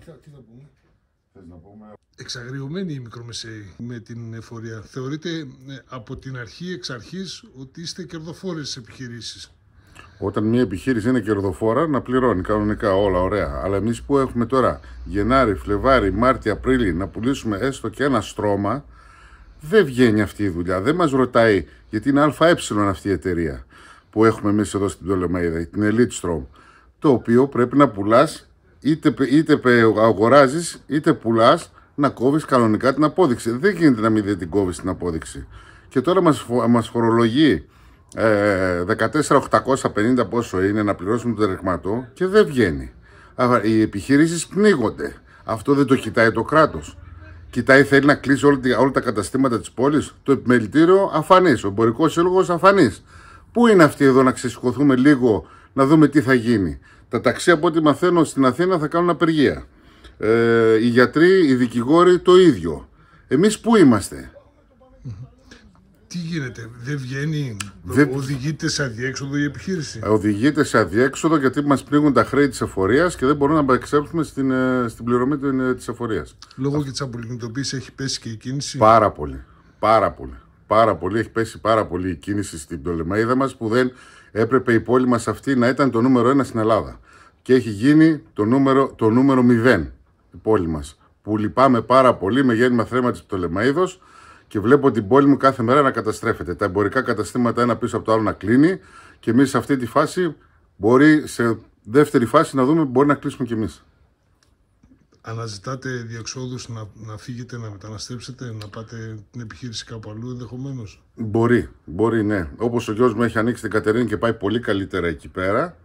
τι θα Εξαγριωμένοι οι μικρομεσαίοι με την εφορία. Θεωρείτε ε, από την αρχή, εξ αρχής, ότι είστε κερδοφόρες στις επιχειρήσεις. Όταν μια επιχείρηση είναι κερδοφόρα, να πληρώνει κανονικά όλα ωραία. Αλλά εμείς που έχουμε τώρα Γενάρη, Φλεβάρη, Μάρτι, Απρίλη να πουλήσουμε έστω και ένα στρώμα, δεν βγαίνει αυτή η δουλειά. Δεν μας ρωτάει, γιατί είναι ΑΕ αυτή η εταιρεία που έχουμε εμείς εδώ στην Τολεμαίδα, την Elite Strom. Το οποίο πρέπει να πουλάς είτε, είτε αγοράζεις είτε πουλάς να κόβεις κανονικά την απόδειξη. Δεν γίνεται να μην την κόβεις την απόδειξη. Και τώρα μας, μας φορολογεί ε, 14.850 πόσο είναι να πληρώσουμε το ρεκματό και δεν βγαίνει. Οι επιχειρήσεις πνίγονται. Αυτό δεν το κοιτάει το κράτος. Κοιτάει, θέλει να κλείσει όλα, τα καταστήματα της πόλης. Το επιμελητήριο αφανής, ο εμπορικός σύλλογος αφανής. Πού είναι αυτοί εδώ να ξεσηκωθούμε λίγο, να δούμε τι θα γίνει. Τα ταξί από ό,τι μαθαίνω στην Αθήνα θα κάνουν απεργία. Ε, οι γιατροί, οι δικηγόροι το ίδιο. Εμείς πού είμαστε. Τι γίνεται, δεν βγαίνει, δεν... οδηγείται σε αδιέξοδο η επιχείρηση. Ε, οδηγείται σε αδιέξοδο γιατί μας πνίγουν τα χρέη της εφορίας και δεν μπορούμε να παρεξέλθουμε στην, ε, στην πληρωμή ε, της αφορίας. Λόγω Α... και της έχει πέσει και η κίνηση. Πάρα πολύ, πάρα πολύ πάρα πολύ, έχει πέσει πάρα πολύ η κίνηση στην Πτολεμαίδα μας που δεν έπρεπε η πόλη μας αυτή να ήταν το νούμερο ένα στην Ελλάδα. Και έχει γίνει το νούμερο, το νούμερο 0 η πόλη μας που λυπάμαι πάρα πολύ με γέννημα θρέμα της Πτολεμαίδος και βλέπω την πόλη μου κάθε μέρα να καταστρέφεται. Τα εμπορικά καταστήματα ένα πίσω από το άλλο να κλείνει και εμείς σε αυτή τη φάση μπορεί σε δεύτερη φάση να δούμε μπορεί να κλείσουμε κι εμείς αναζητάτε διεξόδους να, να φύγετε, να μεταναστεύσετε, να πάτε την επιχείρηση κάπου αλλού ενδεχομένως. Μπορεί, μπορεί ναι. Όπως ο γιος μου έχει ανοίξει την Κατερίνη και πάει πολύ καλύτερα εκεί πέρα,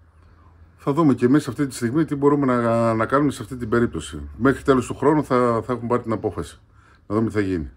θα δούμε και εμείς αυτή τη στιγμή τι μπορούμε να, να κάνουμε σε αυτή την περίπτωση. Μέχρι τέλος του χρόνου θα, θα έχουμε πάρει την απόφαση. Να δούμε τι θα γίνει.